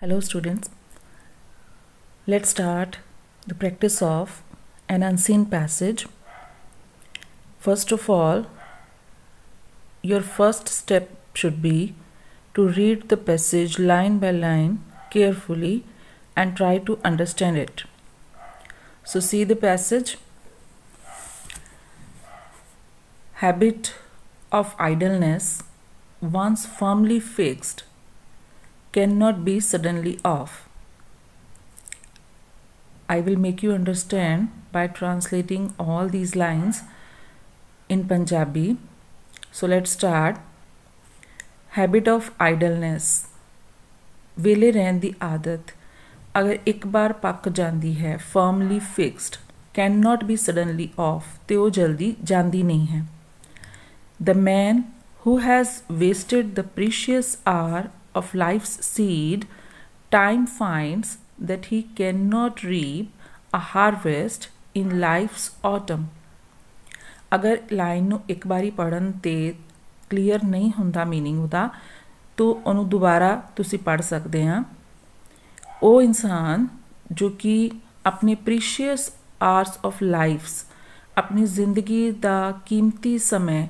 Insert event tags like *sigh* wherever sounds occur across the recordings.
Hello students. Let's start the practice of an unseen passage. First of all, your first step should be to read the passage line by line carefully and try to understand it. So see the passage. Habit of idleness once firmly fixed cannot be suddenly off. I will make you understand by translating all these lines in Punjabi. So let's start. Habit of idleness. ਵੇਲੇ ਰਹਿਣ ਦੀ ਆਦਤ ਅਗਰ ਇੱਕ ਵਾਰ ਪੱਕ firmly fixed. Cannot be suddenly off. Be suddenly off ਤੇ ਉਹ The man who has wasted the precious hour of life's seed, time finds that he cannot reap a harvest in life's autumn. ਅਗਰ line ਨੂੰ ਇੱਕ ਵਾਰੀ ਪੜਨ ਤੇ clear ਨਹੀਂ ਹੁੰਦਾ मीनिंग ਉਹਦਾ ਤਾਂ ਉਹਨੂੰ ਦੁਬਾਰਾ ਤੁਸੀਂ ਪੜ ਸਕਦੇ ਆ ਉਹ ਇਨਸਾਨ ਜੋ ਕਿ ਆਪਣੇ ਪ੍ਰੀਸ਼ੀਅਸ ਆਰਸ ਆਫ ਲਾਈਫਸ ਆਪਣੀ ਜ਼ਿੰਦਗੀ ਦਾ ਕੀਮਤੀ ਸਮਾਂ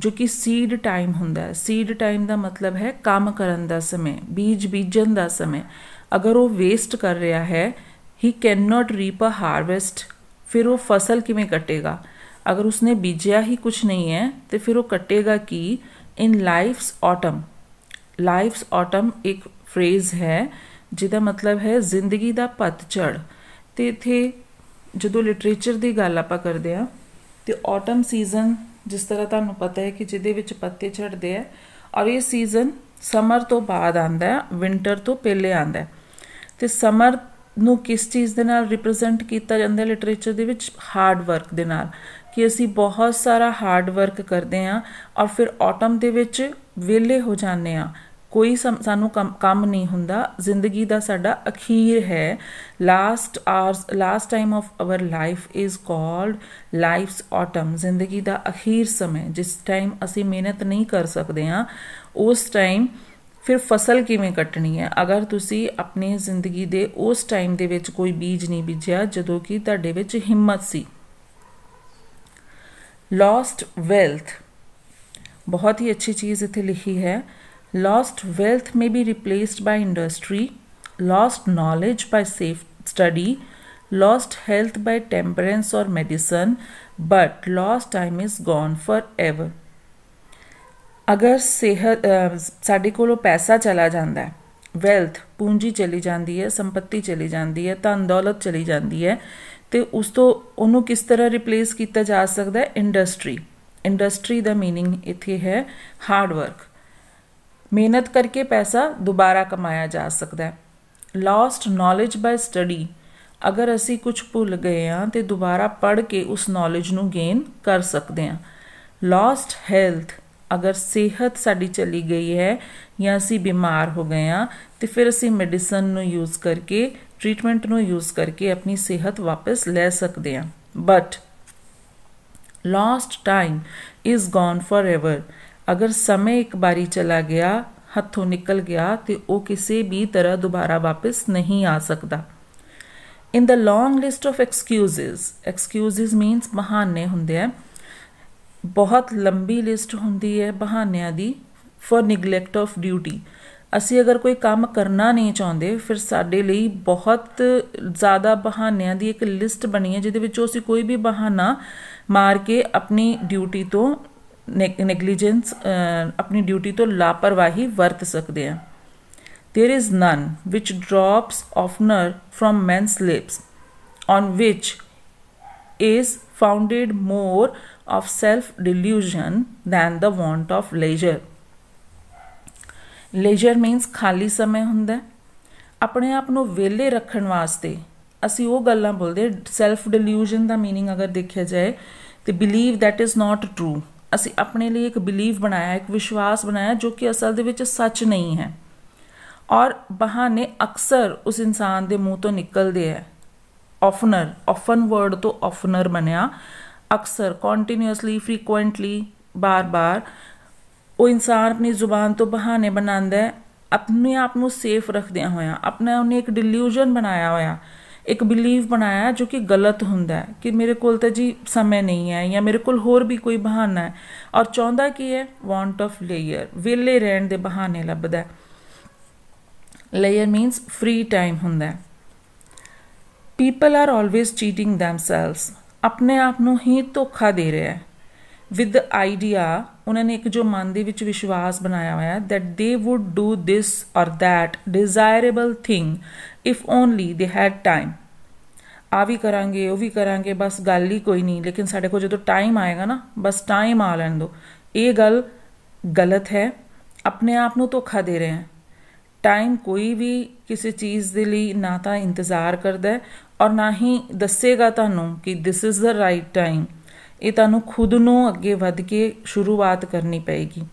ਜੋ ਕਿ ਸੀਡ ਟਾਈਮ ਹੁੰਦਾ ਹੈ ਸੀਡ ਟਾਈਮ ਦਾ ਮਤਲਬ ਹੈ ਕੰਮ ਕਰਨ ਦਾ ਸਮੇਂ ਬੀਜ ਬੀਜਣ ਦਾ ਸਮੇਂ ਅਗਰ ਉਹ ਵੇਸਟ ਕਰ ਰਿਹਾ ਹੈ he can not reap a harvest ਫਿਰ ਉਹ ਫਸਲ ਕਿਵੇਂ ਕੱਟੇਗਾ ਅਗਰ ਉਸਨੇ ਬੀਜਿਆ ਹੀ ਕੁਝ ਨਹੀਂ ਹੈ ਤੇ ਫਿਰ ਉਹ ਕੱਟੇਗਾ ਕੀ in life's autumn life's autumn ਇੱਕ ਫਰੇਜ਼ ਹੈ ਜਿਹਦਾ ਮਤਲਬ ਹੈ ਜ਼ਿੰਦਗੀ ਦਾ ਪਤਝੜ ਤੇ ਇਥੇ ਜਦੋਂ ਲਿਟਰੇਚਰ ਦੀ ਗੱਲ ਆਪਾਂ ਕਰਦੇ ਆ ਤੇ ਆਟਮ ਸੀਜ਼ਨ ਜਿਸ ਤਰ੍ਹਾਂ ਤੁਹਾਨੂੰ ਪਤਾ ਹੈ ਕਿ ਜਿਹਦੇ ਵਿੱਚ ਪੱਤੇ ਝੜਦੇ ਆ ਔਰ ਇਹ ਸੀਜ਼ਨ ਸਮਰ ਤੋਂ ਬਾਅਦ ਆਂਦਾ ਹੈ ਵਿంటర్ ਤੋਂ ਪਹਿਲੇ ਆਂਦਾ ਹੈ ਤੇ ਸਮਰ ਨੂੰ ਕਿਸ ਚੀਜ਼ ਦੇ ਨਾਲ ਰਿਪਰੈਜ਼ੈਂਟ ਕੀਤਾ ਜਾਂਦਾ ਹੈ ਲਿਟਰੇਚਰ ਦੇ ਵਿੱਚ ਹਾਰਡ ਵਰਕ ਦੇ ਨਾਲ ਕਿ ਅਸੀਂ ਬਹੁਤ ਸਾਰਾ ਹਾਰਡ ਵਰਕ ਕਰਦੇ ਆਂ ਔਰ ਫਿਰ ਆਟਮ ਦੇ ਵਿੱਚ ਵਿਲੇ ਹੋ ਜਾਂਦੇ ਆਂ ਕੋਈ ਸਾਨੂੰ ਕੰਮ ਨਹੀਂ ਹੁੰਦਾ ਜ਼ਿੰਦਗੀ ਦਾ ਸਾਡਾ ਅਖੀਰ ਹੈ last hours last time of our life is called life's autumn ਜ਼ਿੰਦਗੀ ਦਾ ਅਖੀਰ ਸਮੇਂ ਜਿਸ ਟਾਈਮ ਅਸੀਂ ਮਿਹਨਤ ਨਹੀਂ ਕਰ ਸਕਦੇ ਆ ਉਸ ਟਾਈਮ ਫਿਰ ਫਸਲ ਕਿਵੇਂ ਕੱਟਣੀ ਹੈ ਅਗਰ ਤੁਸੀਂ ਆਪਣੀ ਜ਼ਿੰਦਗੀ ਦੇ ਉਸ ਟਾਈਮ ਦੇ ਵਿੱਚ ਕੋਈ ਬੀਜ ਨਹੀਂ ਬੀਜਿਆ ਜਦੋਂ ਕਿ ਤੁਹਾਡੇ ਵਿੱਚ ਹਿੰਮਤ ਸੀ ਲਾਸਟ ਵੈਲਥ ਬਹੁਤ ਹੀ ਅੱਛੀ ਚੀਜ਼ ਇੱਥੇ ਲਿਖੀ ਹੈ Lost wealth may be replaced by industry, lost knowledge by safe study, lost health by temperance or medicine, but lost time is gone forever. ਅਗਰ ਸਿਹਤ ਸਾਡੇ ਕੋਲੋਂ ਪੈਸਾ ਚਲਾ ਜਾਂਦਾ ਹੈ ਵੈਲਥ ਪੂੰਜੀ ਚਲੀ ਜਾਂਦੀ ਹੈ ਸੰਪਤੀ ਚਲੀ ਜਾਂਦੀ ਹੈ ਧਨ ਦੌਲਤ ਚਲੀ ਜਾਂਦੀ ਹੈ ਤੇ ਉਸ ਤੋਂ ਉਹਨੂੰ ਕਿਸ ਤਰ੍ਹਾਂ ਰਿਪਲੇਸ ਕੀਤਾ ਜਾ ਸਕਦਾ ਹੈ ਇੰਡਸਟਰੀ ਇੰਡਸਟਰੀ ਦਾ मीनिंग ਇੱਥੇ ਹੈ ਹਾਰਡ ਵਰਕ ਮਿਹਨਤ ਕਰਕੇ ਪੈਸਾ ਦੁਬਾਰਾ ਕਮਾਇਆ ਜਾ ਸਕਦਾ ਹੈ ਲੌਸਟ ਨੋਲਿਜ ਬਾਈ ਸਟੱਡੀ ਅਗਰ ਅਸੀਂ ਕੁਝ ਭੁੱਲ ਗਏ ਆ ਤੇ ਦੁਬਾਰਾ ਪੜ੍ਹ ਕੇ ਉਸ ਨੋਲਿਜ ਨੂੰ ਗੇਨ ਕਰ ਸਕਦੇ ਆ ਲੌਸਟ ਹੈਲਥ ਅਗਰ ਸਿਹਤ ਸਾਡੀ ਚਲੀ ਗਈ ਹੈ ਜਾਂ ਅਸੀਂ ਬਿਮਾਰ ਹੋ ਗਏ ਆ ਤੇ ਫਿਰ ਅਸੀਂ ਮੈਡੀਸਨ ਨੂੰ ਯੂਜ਼ ਕਰਕੇ ਟ੍ਰੀਟਮੈਂਟ ਨੂੰ ਯੂਜ਼ ਕਰਕੇ ਆਪਣੀ ਸਿਹਤ ਵਾਪਸ ਲੈ ਸਕਦੇ ਆ but lost time is gone forever ਅਗਰ ਸਮੇਂ ਇੱਕ ਵਾਰੀ ਚਲਾ ਗਿਆ ਹੱਥੋਂ ਨਿਕਲ ਗਿਆ ਤੇ ਉਹ ਕਿਸੇ ਵੀ ਤਰ੍ਹਾਂ ਦੁਬਾਰਾ ਵਾਪਸ ਨਹੀਂ ਆ ਸਕਦਾ in the long list of excuses excuses means ਬਹਾਨੇ ਹੁੰਦੇ ਆ ਬਹੁਤ ਲੰਬੀ ਲਿਸਟ ਹੁੰਦੀ ਹੈ ਬਹਾਨਿਆਂ ਦੀ ਫॉर ਨਿਗਲੈਕਟ ਆਫ ਡਿਊਟੀ ਅਸੀਂ ਅਗਰ ਕੋਈ ਕੰਮ ਕਰਨਾ ਨਹੀਂ ਚਾਹੁੰਦੇ ਫਿਰ ਸਾਡੇ ਲਈ ਬਹੁਤ ਜ਼ਿਆਦਾ ਬਹਾਨਿਆਂ ਦੀ ਇੱਕ ਲਿਸਟ ਬਣੀ ਹੈ ਜਿਹਦੇ ਵਿੱਚ ਅਸੀਂ ਕੋਈ ਵੀ ਬਹਾਨਾ ਮਾਰ ਕੇ ਆਪਣੀ ਡਿਊਟੀ ਤੋਂ ਨੈਗਲੀਜੈਂਸ ਆਪਣੀ ਡਿਊਟੀ ਤੋਂ ਲਾਪਰਵਾਹੀ ਵਰਤ ਸਕਦੇ ਆ there is none which drops oftener from men's lips on which is founded more of self delusion than the want of leisure leisure means ਖਾਲੀ ਸਮੇਂ ਹੁੰਦਾ ਆਪਣੇ ਆਪ ਨੂੰ ਵਿਹਲੇ ਰੱਖਣ ਵਾਸਤੇ ਅਸੀਂ ਉਹ ਗੱਲਾਂ ਬੋਲਦੇ ਸੈਲਫ ਡਿਲੂਜਨ ਦਾ मीनिंग ਅਗਰ ਦੇਖਿਆ ਜਾਏ ਤੇ believe that is not true ਅਸੀਂ ਆਪਣੇ ਲਈ ਇੱਕ ਬਿਲੀਵ ਬਣਾਇਆ ਇੱਕ ਵਿਸ਼ਵਾਸ ਬਣਾਇਆ ਜੋ ਕਿ ਅਸਲ ਦੇ ਵਿੱਚ ਸੱਚ ਨਹੀਂ ਹੈ ਔਰ ਬਹਾਨੇ ਅਕਸਰ ਉਸ ਇਨਸਾਨ ਦੇ ਮੂੰਹ ਤੋਂ ਨਿਕਲਦੇ ਹੈ ਆਫਨਰ ਆਫਨ ਵਰਡ ਤੋਂ ਆਫਨਰ ਬਣਿਆ ਅਕਸਰ ਕੰਟੀਨਿਊਸਲੀ ਫ੍ਰੀਕੁਐਂਟਲੀ ਬਾਰ-ਬਾਰ ਉਹ ਇਨਸਾਨ ਆਪਣੀ ਜ਼ੁਬਾਨ ਤੋਂ ਬਹਾਨੇ ਬਣਾਉਂਦਾ ਹੈ ਆਪਣੇ ਆਪ ਨੂੰ ਸੇਫ ਰੱਖਦਿਆਂ ਹੋਇਆ ਆਪਣੇ ਉਹਨੇ ਇੱਕ ਡਿਲੂਜਨ ਬਣਾਇਆ ਹੋਇਆ ਇੱਕ ਬਿਲੀਵ ਬਣਾਇਆ ਜੋ ਕਿ ਗਲਤ ਹੁੰਦਾ ਹੈ ਕਿ ਮੇਰੇ ਕੋਲ ਤਾਂ ਜੀ ਸਮੇਂ ਨਹੀਂ ਹੈ ਜਾਂ ਮੇਰੇ ਕੋਲ ਹੋਰ ਵੀ ਕੋਈ ਬਹਾਨਾ ਹੈ ਔਰ ਚਾਹੁੰਦਾ ਕੀ ਹੈ ਵਾਂਟ ਆਫ ਲੇਅਰ ਵਿਲੇ ਰਹਿਣ ਦੇ ਬਹਾਨੇ ਲੱਭਦਾ ਲੇਅਰ ਮੀਨਸ ਫ੍ਰੀ ਟਾਈਮ ਹੁੰਦਾ ਹੈ people are always cheating themselves ਆਪਣੇ ਆਪ ਨੂੰ ਹੀ ਧੋਖਾ ਦੇ ਰਿਹਾ ਹੈ ਵਿਦ ਆਈਡੀਆ ਉਹਨਾਂ ਨੇ ਇੱਕ ਜੋ ਮਨ ਦੇ ਵਿੱਚ ਵਿਸ਼ਵਾਸ ਬਣਾਇਆ ਹੋਇਆ ਹੈ that they would do this or that desirable thing if only they had time ਆ ਵੀ ਕਰਾਂਗੇ ਉਹ ਵੀ ਕਰਾਂਗੇ ਬਸ ਗੱਲ ਹੀ ਕੋਈ ਨਹੀਂ ਲੇਕਿਨ ਸਾਡੇ ਕੋਲ ਜਦੋਂ ਟਾਈਮ ਆਏਗਾ ਨਾ ਬਸ ਟਾਈਮ ਆ ਲੈਣ ਦੋ ਇਹ ਗੱਲ ਗਲਤ ਹੈ ਆਪਣੇ ਆਪ ਨੂੰ ਧੋਖਾ ਦੇ ਰਹੇ ਹਾਂ ਟਾਈਮ ਕੋਈ ਵੀ ਕਿਸੇ ਚੀਜ਼ ਦੇ ਲਈ ਨਾ ਤਾਂ ਇੰਤਜ਼ਾਰ ਕਰਦਾ ਔਰ ਨਾ ਹੀ ਦੱਸੇਗਾ ਤੁਹਾਨੂੰ ਕਿ this is the right time ਇਹ ਤੁਹਾਨੂੰ ਖੁਦ ਨੂੰ ਅੱਗੇ ਵਧ ਕੇ ਸ਼ੁਰੂਆਤ ਕਰਨੀ ਪਏਗੀ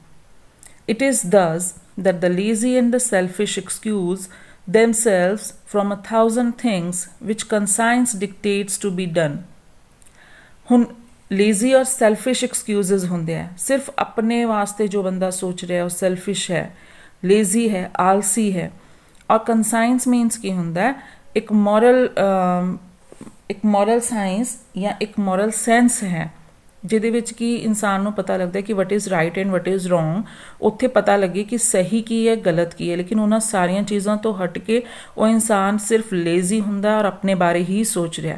it is thus that the lazy and the selfish excuse themselves from a thousand things which conscience dictates to be done ਹੁਣ ਲੇਜ਼ੀ ਔਰ ਸੈਲਫਿਸ਼ ਐਕਸਕਿਊਜ਼ਸ ਹੁੰਦੇ ਆ ਸਿਰਫ ਆਪਣੇ ਵਾਸਤੇ ਜੋ ਬੰਦਾ ਸੋਚ ਰਿਹਾ ਉਹ ਸੈਲਫਿਸ਼ ਹੈ ਲੇਜ਼ੀ ਹੈ ਆਲਸੀ ਹੈ ਔਰ ਕੰਸਾਈਂਸ ਮੀਨਸ ਕੀ ਹੁੰਦਾ ਹੈ ਇੱਕ ਮੋਰਲ ਇੱਕ ਮੋਰਲ ਸਾਇੰਸ ਜਾਂ ਇੱਕ ਮੋਰਲ ਸੈਂਸ ਹੈ ਜਿਹਦੇ ਵਿੱਚ ਕੀ ਇਨਸਾਨ ਨੂੰ ਪਤਾ ਲੱਗਦਾ ਕਿ what is right and what is wrong ਉੱਥੇ ਪਤਾ ਲੱਗੇ ਕਿ ਸਹੀ ਕੀ ਹੈ ਗਲਤ ਕੀ ਹੈ ਲੇਕਿਨ ਉਹਨਾਂ ਸਾਰੀਆਂ ਚੀਜ਼ਾਂ ਤੋਂ ਹਟ ਕੇ ਉਹ ਇਨਸਾਨ ਸਿਰਫ ਲੇਜ਼ੀ ਹੁੰਦਾ ਔਰ ਆਪਣੇ ਬਾਰੇ ਹੀ ਸੋਚ ਰਿਹਾ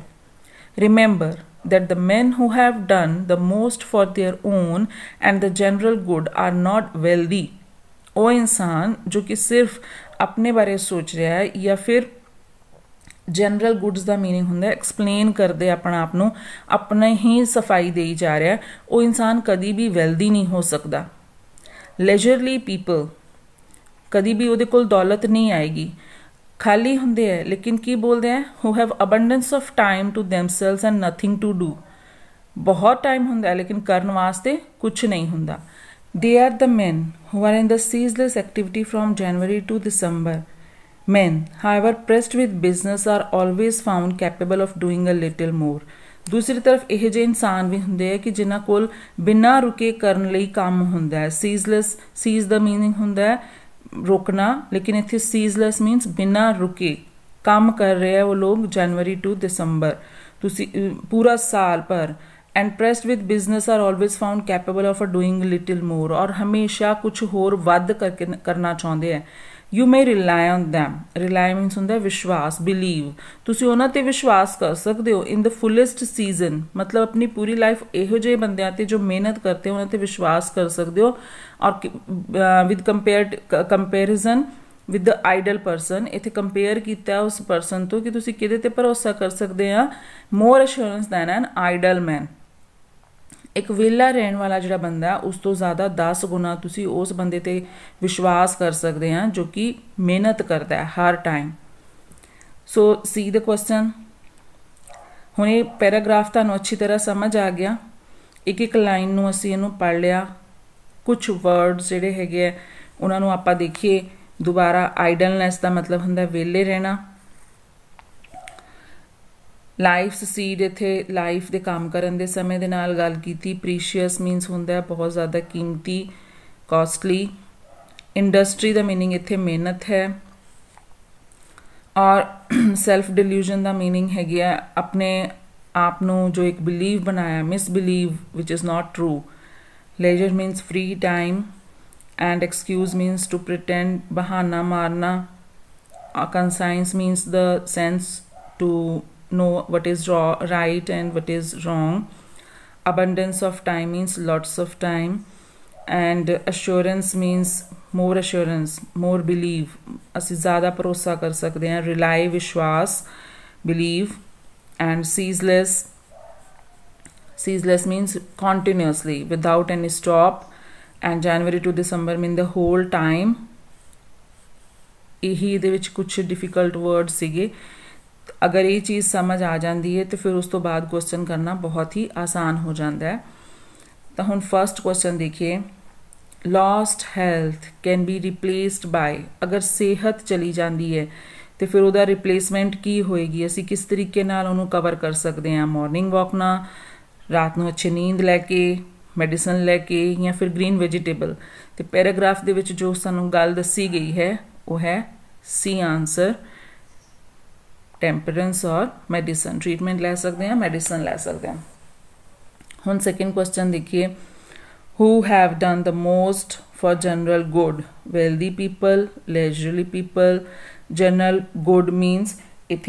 remember that the men who have done the most for their own and the general good are not wealthy ਉਹ ਇਨਸਾਨ ਜੋ ਕਿ ਸਿਰਫ ਆਪਣੇ ਬਾਰੇ ਸੋਚ ਰਿਹਾ ਹੈ ਜਾਂ ਫਿਰ ਜਨਰਲ ਗੁੱਡਸ ਦਾ मीनिंग ਹੁੰਦਾ ਐਕਸਪਲੇਨ ਕਰਦੇ ਆਪਣਾ ਆਪ ਨੂੰ ਆਪਣੇ ਹੀ ਸਫਾਈ ਦੇਈ ਜਾ ਰਿਹਾ ਉਹ ਇਨਸਾਨ ਕਦੀ ਵੀ ਵੈਲਦੀ ਨਹੀਂ ਹੋ ਸਕਦਾ ਲੈਜਰਲੀ ਪੀਪਲ ਕਦੀ ਵੀ ਉਹਦੇ ਕੋਲ ਦੌਲਤ ਨਹੀਂ ਆਏਗੀ ਖਾਲੀ ਹੁੰਦੇ ਐ ਲੇਕਿਨ ਕੀ ਬੋਲਦੇ ਆ who have abundance of time to themselves and nothing to do ਬਹੁਤ ਟਾਈਮ ਹੁੰਦਾ ਲੇਕਿਨ ਕਰਨ ਵਾਸਤੇ ਕੁਝ ਨਹੀਂ ਹੁੰਦਾ they are the men who are in the ceaseless activity from January to December Men, however pressed with business are always found capable of doing a little more. ਦੂਸਰੀ ਤਰਫ ਇਹ ਜਿਹੇ ਇਨਸਾਨ ਵੀ ਹੁੰਦੇ ਆ ਕਿ ਜਿਨ੍ਹਾਂ ਕੋਲ ਬਿਨਾਂ ਰੁਕੇ ਕਰਨ ਲਈ ਕੰਮ ਹੁੰਦਾ ਹੈ ਸੀਜ਼ਲੈਸ ਸੀਜ਼ ਦਾ ਮੀਨਿੰਗ ਹੁੰਦਾ ਹੈ ਰੋਕਣਾ ਲੇਕਿਨ ਇੱਥੇ ਸੀਜ਼ਲੈਸ ਮੀਨਸ ਬਿਨਾਂ ਰੁਕੇ ਕੰਮ ਕਰ ਰਹੇ ਆ ਉਹ ਲੋਕ ਜਨਵਰੀ ਟੂ ਦਸੰਬਰ ਤੁਸੀਂ ਪੂਰਾ ਸਾਲ ਭਰ and pressed with business are always found capable of doing little more ਔਰ ਹਮੇਸ਼ਾ ਕੁਝ ਹੋਰ ਵੱਧ ਕਰਕੇ ਕਰਨਾ ਚਾਹੁੰਦੇ ਆ you may rely on them rely means ਹੁੰਦਾ ਵਿਸ਼ਵਾਸ ਬਿਲੀਵ ਤੁਸੀਂ ਉਹਨਾਂ ਤੇ ਵਿਸ਼ਵਾਸ ਕਰ ਸਕਦੇ ਹੋ ਇਨ ਦ ਫੁੱਲੈਸਟ ਸੀਜ਼ਨ ਮਤਲਬ ਆਪਣੀ ਪੂਰੀ ਲਾਈਫ ਇਹੋ ਜਿਹੇ ਬੰਦਿਆਂ ਤੇ ਜੋ ਮਿਹਨਤ ਕਰਦੇ ਉਹਨਾਂ ਤੇ ਵਿਸ਼ਵਾਸ ਕਰ ਸਕਦੇ ਹੋ ਔਰ with compared comparison with the idle person ਇਥੇ ਕੰਪੇਅਰ ਕੀਤਾ ਉਸ ਪਰਸਨ ਤੋਂ ਕਿ ਤੁਸੀਂ ਕਿਹਦੇ ਤੇ ਭਰੋਸਾ ਕਰ ਸਕਦੇ ਆ more assurance than an idle man ਇੱਕ ਵਿਲਾ ਰਹਿਣ ਵਾਲਾ ਜਿਹੜਾ ਬੰਦਾ ਉਸ ਤੋਂ ਜ਼ਿਆਦਾ 10 ਗੁਣਾ ਤੁਸੀਂ ਉਸ ਬੰਦੇ ਤੇ ਵਿਸ਼ਵਾਸ ਕਰ ਸਕਦੇ ਆ ਜੋ ਕਿ ਮਿਹਨਤ ਕਰਦਾ ਹੈ ਹਰ ਟਾਈਮ ਸੋ ਸੀ ਦ ਕੁਐਸਚਨ ਹੁਣ ਇਹ ਪੈਰਾਗ੍ਰਾਫ ਤੁਹਾਨੂੰ ਅੱਛੀ ਤਰ੍ਹਾਂ ਸਮਝ ਆ ਗਿਆ ਇੱਕ ਇੱਕ ਲਾਈਨ ਨੂੰ ਅਸੀਂ ਇਹਨੂੰ ਪੜ ਲਿਆ ਕੁਝ ਵਰਡਸ ਜਿਹੜੇ ਹੈਗੇ ਆ ਉਹਨਾਂ ਨੂੰ ਆਪਾਂ ਦੇਖੀਏ ਦੁਬਾਰਾ ਆਈਡਲਨੈਸ ਦਾ ਮਤਲਬ ਹੁੰਦਾ ਵਿਹਲੇ ਰਹਿਣਾ ਲਾਈਫ ਸੀਡ ਇਥੇ ਲਾਈਫ ਦੇ ਕੰਮ ਕਰਨ ਦੇ ਸਮੇਂ ਦੇ ਨਾਲ ਗੱਲ ਕੀਤੀ ਪ੍ਰੀਸ਼ੀਅਸ ਮੀਨਸ ਹੁੰਦਾ ਹੈ ਬਹੁਤ ਜ਼ਿਆਦਾ ਕੀਮਤੀ ਕਾਸਟਲੀ ਇੰਡਸਟਰੀ ਦਾ मीनिंग ਇੱਥੇ ਮਿਹਨਤ ਹੈ ਔਰ ਸੈਲਫ *clears throat* ਡਿਲੂਜਨ ਦਾ मीनिंग ਹੈਗੀ ਆ ਆਪਣੇ ਆਪ ਨੂੰ ਜੋ ਇੱਕ ਬਿਲੀਵ ਬਣਾਇਆ misbelieve which is not true leisure means free time and excuse means to pretend ਬਹਾਨਾ ਮਾਰਨਾ conscience means the sense to know what is right and what is wrong. Abundance of time means lots of time, and assurance means more assurance more believe ਅਸੀਂ ਜ਼ਿਆਦਾ ਭਰੋਸਾ ਕਰ ਸਕਦੇ ਹਾਂ rely ਵਿਸ਼ਵਾਸ believe and ceaseless ceaseless means continuously without any stop and January to December mean the whole time ਇਹੀ ਇਹਦੇ ਵਿੱਚ ਕੁਝ ਡਿਫਿਕਲਟ ਵਰਡ ਸੀਗੇ ਅਗਰ ਇਹ ਚੀਜ਼ ਸਮਝ ਆ ਜਾਂਦੀ ਹੈ ਤੇ ਫਿਰ ਉਸ ਤੋਂ ਬਾਅਦ ਕੁਐਸਚਨ ਕਰਨਾ ਬਹੁਤ ਹੀ ਆਸਾਨ ਹੋ ਜਾਂਦਾ ਹੈ ਤਾਂ ਹੁਣ ਫਰਸਟ ਕੁਐਸਚਨ ਦੇਖੀਏ last health can be replaced by ਅਗਰ ਸਿਹਤ ਚਲੀ ਜਾਂਦੀ ਹੈ ਤੇ ਫਿਰ ਉਹਦਾ ਰਿਪਲੇਸਮੈਂਟ ਕੀ ਹੋਏਗੀ ਅਸੀਂ ਕਿਸ ਤਰੀਕੇ ਨਾਲ ਉਹਨੂੰ ਕਵਰ ਕਰ ਸਕਦੇ ਹਾਂ ਮਾਰਨਿੰਗ ਵਾਕ ਨਾਲ ਰਾਤ ਨੂੰ ਅੱਛੀ ਨੀਂਦ ਲੈ ਕੇ ਮੈਡੀਸਨ ਲੈ ਕੇ ਜਾਂ ਫਿਰ ਗ੍ਰੀਨ ਵੈਜੀਟੇਬਲ ਤੇ ਪੈਰਾਗ੍ਰਾਫ ਦੇ ਵਿੱਚ ਜੋ ਸਾਨੂੰ ਗੱਲ ਦੱਸੀ ਗਈ ਹੈ ਉਹ ਹੈ ਸੀ ਆਨਸਰ टेम्परेंस और मेडिसन ट्रीटमेंट ले सकते हैं मेडिसन ले सकते हैं हम सेकेंड क्वेश्चन देखिए who have done the most for general good wealthy people leisurely people general good means इत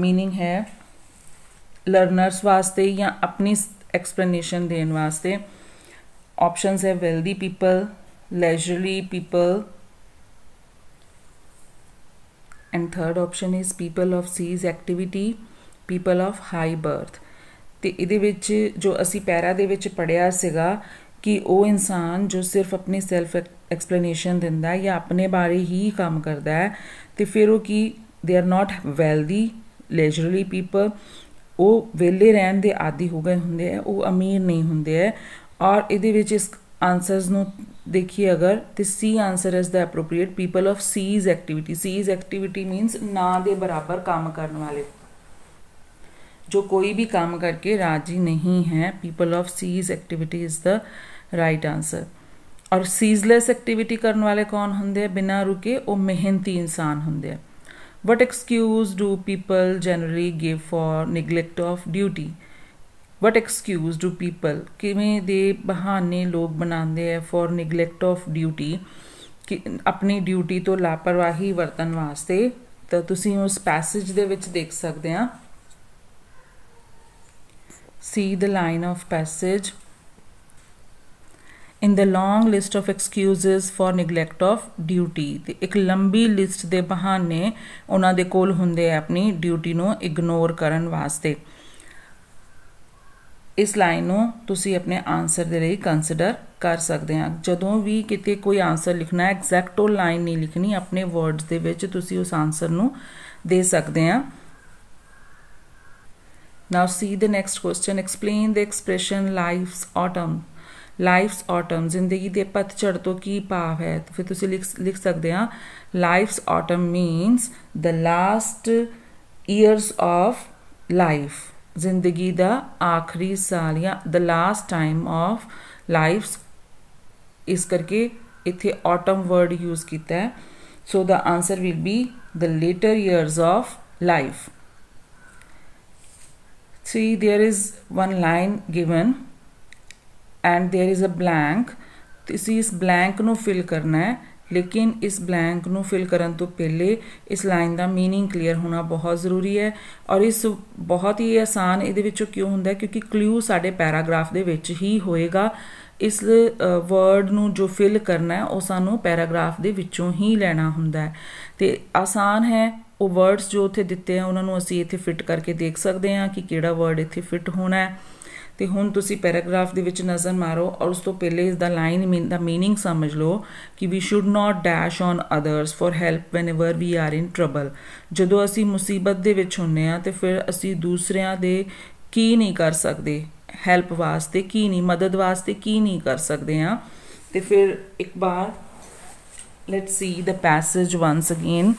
मीनिंग है लर्नर्स वास्ते या अपनी एक्सप्लेनेशन देने वास्ते ऑप्शंस है wealthy people leisurely people and third option is people of cease activity people of high birth ਤੇ ਇਹਦੇ ਵਿੱਚ ਜੋ ਅਸੀਂ ਪੈਰਾ ਦੇ ਵਿੱਚ ਪੜਿਆ ਸੀਗਾ ਕਿ ਉਹ ਇਨਸਾਨ ਜੋ ਸਿਰਫ ਆਪਣੀ ਸੈਲਫ ਐਕਸਪਲੇਨੇਸ਼ਨ ਦਿੰਦਾ ਹੈ ਜਾਂ ਆਪਣੇ ਬਾਰੇ ਹੀ ਕੰਮ ਕਰਦਾ ਹੈ ਤੇ ਫਿਰ ਉਹ ਕੀ they are not wealthy leisurely people ਉਹ ਵੇਲੇ ਰਹਿਣ ਦੇ ਆਦੀ ਹੋ ਗਏ ਹੁੰਦੇ ਆ ਉਹ ਅਮੀਰ ਨਹੀਂ ਹੁੰਦੇ ਆ ਔਰ ਇਹਦੇ ਵਿੱਚ ਇਸ ਆਨਸਰਸ ਨੂੰ देखिए अगर this C answer is the appropriate people of cease activity cease activity means ना दे बराबर काम करने वाले जो कोई भी काम करके राजी नहीं है people of cease activity is the right answer और सीजलेस एक्टिविटी करने वाले कौन होंगे बिना रुके वो मेहनती इंसान होंगे what excuse do people generally give for neglect of duty what excuse do people ਕਿਵੇਂ ਦੇ ਬਹਾਨੇ ਲੋਕ ਬਣਾਉਂਦੇ ਆ ਫॉर ਨੈਗਲੈਕਟ ਆਫ ਡਿਊਟੀ ਕਿ ਆਪਣੀ ਡਿਊਟੀ ਤੋਂ ਲਾਪਰਵਾਹੀ ਵਰਤਨ ਵਾਸਤੇ ਤਾਂ ਤੁਸੀਂ ਉਸ ਪੈਸੇਜ ਦੇ ਵਿੱਚ ਦੇਖ ਸਕਦੇ ਆ see the line of passage in the long list of excuses for neglect of duty ਤੇ ਇੱਕ ਲੰਬੀ ਲਿਸਟ ਦੇ ਬਹਾਨੇ ਉਹਨਾਂ ਦੇ ਕੋਲ ਹੁੰਦੇ ਆ ਆਪਣੀ ਡਿਊਟੀ ਨੂੰ ਇਗਨੋਰ ਕਰਨ ਵਾਸਤੇ ਇਸ ਲਾਈਨ ਨੂੰ ਤੁਸੀਂ ਆਪਣੇ ਆਨਸਰ ਦੇ ਲਈ ਕੰਸੀਡਰ ਕਰ ਸਕਦੇ ਆ ਜਦੋਂ ਵੀ ਕਿਤੇ ਕੋਈ ਆਨਸਰ ਲਿਖਣਾ ਹੈ ਐਗਜ਼ੈਕਟ ਉਹ ਲਾਈਨ ਨਹੀਂ ਲਿਖਣੀ ਆਪਣੇ ਵਰਡਸ ਦੇ ਵਿੱਚ ਤੁਸੀਂ ਉਸ ਆਨਸਰ ਨੂੰ ਦੇ ਸਕਦੇ ਆ now see the next question explain the expression life's autumn life's autumn ਜ਼ਿੰਦਗੀ ਦੇ ਪਤਝੜ ਤੋਂ ਕੀ ਭਾਵ ਹੈ ਫਿਰ ਤੁਸੀਂ ਲਿਖ ਲਿਖ ਸਕਦੇ ਆ life's autumn means the last years of life ਜ਼ਿੰਦਗੀ ਦਾ ਆਖਰੀ ਸਾਲ ਜਾਂ the last time of life's ਇਸ ਕਰਕੇ ਇੱਥੇ ਆਟਮ ਵਰਡ ਯੂਜ਼ ਕੀਤਾ ਹੈ so the answer will be the later years of life see there is one line given and there is a blank this is blank ਨੂੰ fill ਕਰਨਾ ਹੈ ਲੇਕਿਨ ਇਸ ਬਲੈਂਕ ਨੂੰ ਫਿਲ ਕਰਨ ਤੋਂ ਪਹਿਲੇ ਇਸ ਲਾਈਨ ਦਾ मीनिंग ਕਲੀਅਰ ਹੋਣਾ ਬਹੁਤ ਜ਼ਰੂਰੀ ਹੈ ਔਰ ਇਸ ਬਹੁਤ ਹੀ ਆਸਾਨ ਇਹਦੇ ਵਿੱਚੋਂ ਕਿਉਂ ਹੁੰਦਾ ਕਿਉਂਕਿ ਕਲੂ ਸਾਡੇ ਪੈਰਾਗ੍ਰਾਫ ਦੇ ਵਿੱਚ ਹੀ ਹੋਏਗਾ ਇਸ ਵਰਡ ਨੂੰ ਜੋ ਫਿਲ ਕਰਨਾ ਹੈ ਉਹ ਸਾਨੂੰ ਪੈਰਾਗ੍ਰਾਫ ਦੇ ਵਿੱਚੋਂ ਹੀ ਲੈਣਾ ਹੁੰਦਾ ਹੈ ਤੇ ਆਸਾਨ ਹੈ ਉਹ ਵਰਡਸ ਜੋ ਉੱਥੇ ਦਿੱਤੇ ਆ ਉਹਨਾਂ ਨੂੰ ਅਸੀਂ ਇੱਥੇ ਫਿਟ ਕਰਕੇ ਦੇਖ ਸਕਦੇ ਹਾਂ ਕਿ ਕਿਹੜਾ ਵਰਡ ਇੱਥੇ ਫਿਟ ਹੋਣਾ ਹੈ ਤੇ ਹੁਣ ਤੁਸੀਂ ਪੈਰਾਗ੍ਰਾਫ ਦੇ ਵਿੱਚ ਨਜ਼ਰ ਮਾਰੋ ਔਰ ਉਸ ਤੋਂ ਪਹਿਲੇ ਇਸ ਦਾ ਲਾਈਨ ਦਾ मीनिंग ਸਮਝ ਲਓ ਕਿ we should not dash on others for help whenever we are in trouble ਜਦੋਂ ਅਸੀਂ ਮੁਸੀਬਤ ਦੇ ਵਿੱਚ ਹੁੰਨੇ ਆ ਤੇ ਫਿਰ ਅਸੀਂ ਦੂਸਰਿਆਂ ਦੇ ਕੀ ਨਹੀਂ ਕਰ ਸਕਦੇ ਹੈਲਪ ਵਾਸਤੇ ਕੀ ਨਹੀਂ ਮਦਦ ਵਾਸਤੇ ਕੀ ਨਹੀਂ ਕਰ ਸਕਦੇ ਆ ਤੇ ਫਿਰ ਇੱਕ ਬਾਰ let's see the passage once again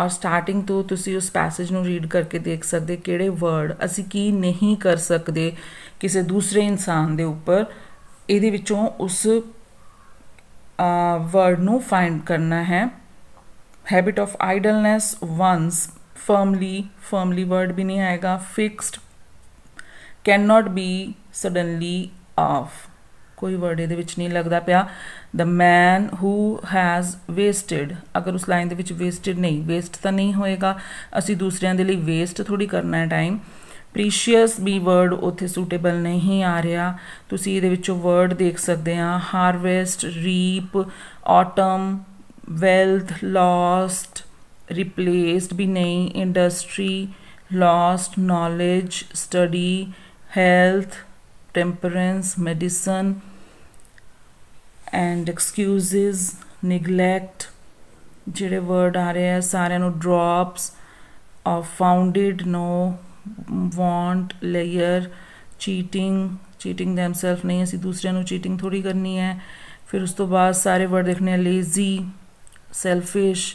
ਔਰ ਸਟਾਰਟਿੰਗ ਤੋਂ ਤੁਸੀਂ ਉਸ ਪੈਸੇਜ ਨੂੰ ਰੀਡ ਕਰਕੇ ਦੇਖ ਸਕਦੇ ਕਿਹੜੇ ਵਰਡ ਅਸੀਂ ਕੀ ਨਹੀਂ ਕਰ ਸਕਦੇ ਕਿਸੇ ਦੂਸਰੇ ਇਨਸਾਨ ਦੇ ਉੱਪਰ ਇਹਦੇ ਵਿੱਚੋਂ ਉਸ ਵਰਡ ਨੂੰ ਫਾਈਂਡ ਕਰਨਾ ਹੈ habit of idleness once firmly firmly word ਵੀ ਨਹੀਂ ਆਏਗਾ fixed can not be suddenly off ਕੋਈ ਵਰਡ ਇਹਦੇ ਵਿੱਚ ਨਹੀਂ ਲੱਗਦਾ ਪਿਆ ਦ ਮੈਨ ਹੂ ਹੈਜ਼ ਵੇਸਟਡ ਅਗਰ ਉਸ ਲਾਈਨ ਦੇ ਵਿੱਚ ਵੇਸਟਡ ਨਹੀਂ ਵੇਸਟ ਤਾਂ ਨਹੀਂ ਹੋਏਗਾ ਅਸੀਂ ਦੂਸਰਿਆਂ ਦੇ ਲਈ ਵੇਸਟ ਥੋੜੀ ਕਰਨਾ ਹੈ ਟਾਈਮ ਪ੍ਰੀਸ਼ੀਅਸ ਵੀ ਵਰਡ ਉੱਥੇ ਸੂਟੇਬਲ ਨਹੀਂ ਆ ਰਿਹਾ ਤੁਸੀਂ ਇਹਦੇ ਵਿੱਚੋਂ ਵਰਡ ਦੇਖ ਸਕਦੇ ਆ harvest reap autumn wealth last replaced ਵੀ ਨਹੀਂ industry last knowledge study health temperance medicine and excuses neglect ਜਿਹੜੇ ਵਰਡ ਆ ਰਹੇ ਆ ਸਾਰਿਆਂ ਨੂੰ drops off founded no want layer cheating cheating themself ਨਹੀਂ ਅਸੀਂ ਦੂਸਰਿਆਂ ਨੂੰ ਚੀਟਿੰਗ ਥੋੜੀ ਕਰਨੀ ਹੈ ਫਿਰ ਉਸ ਤੋਂ ਬਾਅਦ ਸਾਰੇ ਵਰਡ ਦੇਖਣੇ lazy selfish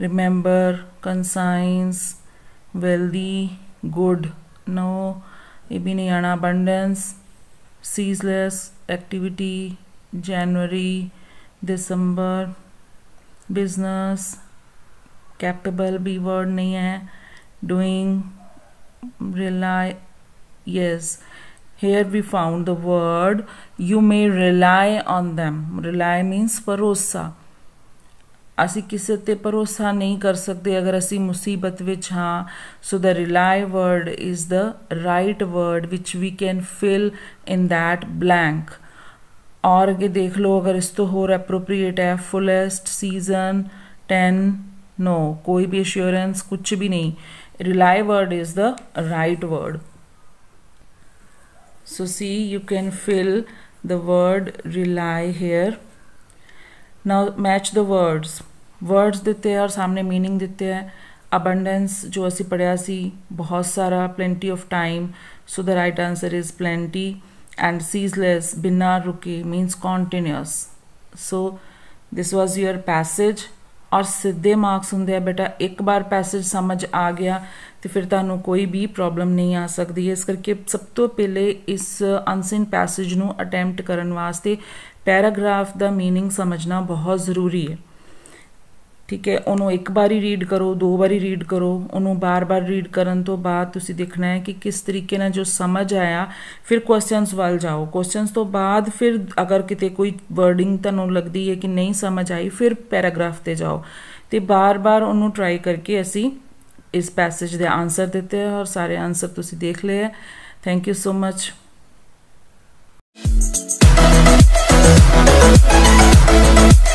remember conscience wealthy good no ਇਹ ਵੀ ਨਹੀਂ ਆਣਾ abundance ceaseless activity January December business capable भी वर्ड नहीं है doing rely yes here we found the word you may rely on them rely means ਭਰੋਸਾ ਅਸੀਂ ਕਿਸੇ ਤੇ ਭਰੋਸਾ ਨਹੀਂ ਕਰ ਸਕਦੇ ਅਗਰ ਅਸੀਂ ਮੁਸੀਬਤ ਵਿੱਚ ਹਾਂ ਸੋ ਦਾ rely word is the right word which we can fill in that blank और ये देख लो अगर इस तो होर अप्रोप्रिएट है फुलेस्ट सीजन टेन नो कोई भी एश्योरेंस कुछ भी नहीं rely word is the right word so see you can fill the word rely here now match the words words देते हैं और सामने मीनिंग दिते हैं अबंडेंस जो असी पढ़िया बहुत सारा plenty of time so the right answer is plenty and ceaseless binaruki means continuous so this was your passage ਔਰ ਸਿੱਧੇ ਮਾਰਕਸ ਹੁੰਦੇ ਆ ਬੇਟਾ ਇੱਕ ਵਾਰ ਪੈਸੇਜ ਸਮਝ ਆ ਗਿਆ ਤੇ ਫਿਰ ਤੁਹਾਨੂੰ ਕੋਈ ਵੀ ਪ੍ਰੋਬਲਮ ਨਹੀਂ ਆ ਸਕਦੀ ਇਸ ਕਰਕੇ ਸਭ ਤੋਂ ਪਹਿਲੇ ਇਸ ਅਨਸਿਨ ਪੈਸੇਜ ਨੂੰ ਅਟੈਂਪਟ ਕਰਨ ਵਾਸਤੇ ਪੈਰਾਗ੍ਰਾਫ ਦਾ मीनिंग ਸਮਝਣਾ ਬਹੁਤ ਜ਼ਰੂਰੀ ਹੈ ਠੀਕ ਹੈ ਉਹਨੂੰ ਇੱਕ ਵਾਰੀ ਰੀਡ ਕਰੋ ਦੋ ਵਾਰੀ ਰੀਡ ਕਰੋ ਉਹਨੂੰ ਬਾਰ-ਬਾਰ ਰੀਡ ਕਰਨ ਤੋਂ ਬਾਅਦ ਤੁਸੀਂ ਦੇਖਣਾ ਹੈ ਕਿ ਕਿਸ ਤਰੀਕੇ ਨਾਲ ਜੋ ਸਮਝ ਆਇਆ ਫਿਰ ਕੁਐਸਚਨਸ ਵੱਲ ਜਾਓ ਕੁਐਸਚਨਸ ਤੋਂ ਬਾਅਦ ਫਿਰ ਅਗਰ ਕਿਤੇ ਕੋਈ ਵਰਡਿੰਗ ਤੁਹਾਨੂੰ ਲੱਗਦੀ ਹੈ ਕਿ ਨਹੀਂ ਸਮਝ ਆਈ ਫਿਰ ਪੈਰਾਗ੍ਰਾਫ ਤੇ ਜਾਓ ਤੇ ਬਾਰ-ਬਾਰ ਉਹਨੂੰ ਟਰਾਈ ਕਰਕੇ ਅਸੀਂ ਇਸ ਪੈਸੇਜ ਦੇ ਆਨਸਰ ਦਿੱਤੇ ਹੋਰ ਸਾਰੇ ਆਨਸਰ ਤੁਸੀਂ ਦੇਖ ਲਏ thank you so much Thank you.